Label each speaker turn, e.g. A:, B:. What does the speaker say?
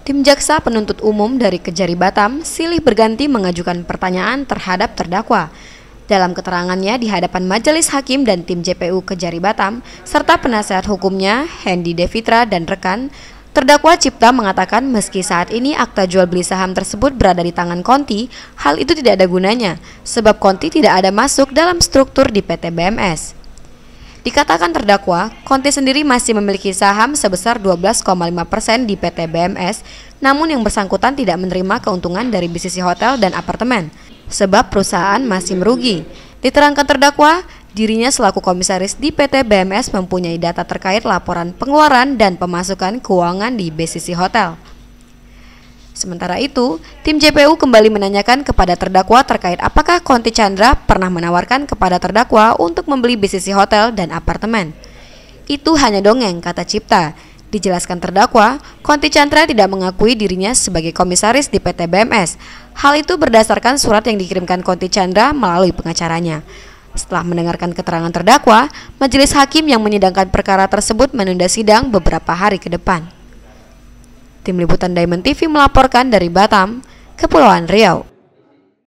A: Tim jaksa penuntut umum dari Kejari Batam silih berganti mengajukan pertanyaan terhadap terdakwa. Dalam keterangannya di hadapan majelis hakim dan tim JPU Kejari Batam, serta penasehat hukumnya Hendy Devitra dan rekan, Terdakwa Cipta mengatakan meski saat ini akta jual beli saham tersebut berada di tangan Konti, hal itu tidak ada gunanya, sebab Konti tidak ada masuk dalam struktur di PT BMS. Dikatakan terdakwa, Conte sendiri masih memiliki saham sebesar 12,5% di PT BMS, namun yang bersangkutan tidak menerima keuntungan dari bisnis hotel dan apartemen, sebab perusahaan masih merugi. Diterangkan terdakwa, dirinya selaku komisaris di PT BMS mempunyai data terkait laporan pengeluaran dan pemasukan keuangan di BCC Hotel. Sementara itu, tim JPU kembali menanyakan kepada terdakwa terkait apakah Konti Chandra pernah menawarkan kepada terdakwa untuk membeli bisnis hotel dan apartemen. Itu hanya dongeng, kata Cipta. Dijelaskan terdakwa, Konti Chandra tidak mengakui dirinya sebagai komisaris di PT BMS. Hal itu berdasarkan surat yang dikirimkan Konti Chandra melalui pengacaranya. Setelah mendengarkan keterangan terdakwa, majelis hakim yang menyidangkan perkara tersebut menunda sidang beberapa hari ke depan. Tim Liputan Diamond TV melaporkan dari Batam, Kepulauan Riau.